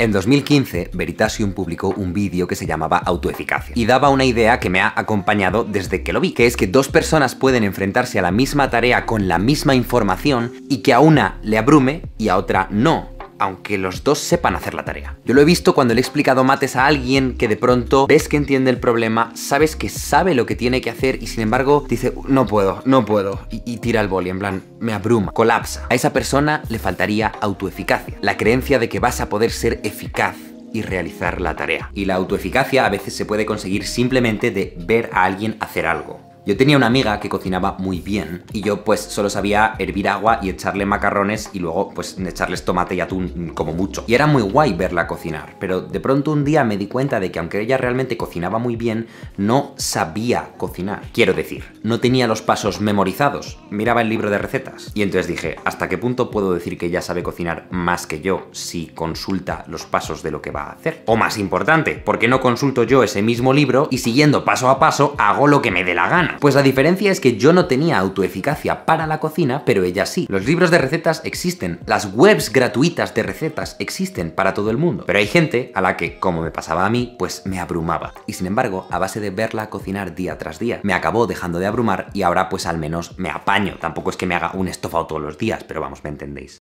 En 2015, Veritasium publicó un vídeo que se llamaba Autoeficacia y daba una idea que me ha acompañado desde que lo vi, que es que dos personas pueden enfrentarse a la misma tarea con la misma información y que a una le abrume y a otra no aunque los dos sepan hacer la tarea. Yo lo he visto cuando le he explicado mates a alguien que de pronto ves que entiende el problema, sabes que sabe lo que tiene que hacer y sin embargo dice, no puedo, no puedo, y, tira el boli, en plan, me abruma, colapsa. A esa persona le faltaría autoeficacia, la creencia de que vas a poder ser eficaz y realizar la tarea. Y la autoeficacia a veces se puede conseguir simplemente de ver a alguien hacer algo yo tenía una amiga que cocinaba muy bien y yo pues solo sabía hervir agua y echarle macarrones y luego pues echarles tomate y atún como mucho. Y era muy guay verla cocinar, pero de pronto un día me di cuenta de que aunque ella realmente cocinaba muy bien, no sabía cocinar. Quiero decir, no tenía los pasos memorizados, miraba el libro de recetas. Y entonces dije, ¿hasta qué punto puedo decir que ella sabe cocinar más que yo si consulta los pasos de lo que va a hacer? O más importante, ¿por qué no consulto yo ese mismo libro y siguiendo paso a paso hago lo que me dé la gana? Pues la diferencia es que yo no tenía autoeficacia para la cocina, pero ella sí. Los libros de recetas existen, las webs gratuitas de recetas existen para todo el mundo, pero hay gente a la que, como me pasaba a mí, pues me abrumaba. Y sin embargo, a base de verla cocinar día tras día, me acabó dejando de abrumar y ahora pues al menos me apaño. Tampoco es que me haga un estofado todos los días, pero vamos, me entendéis.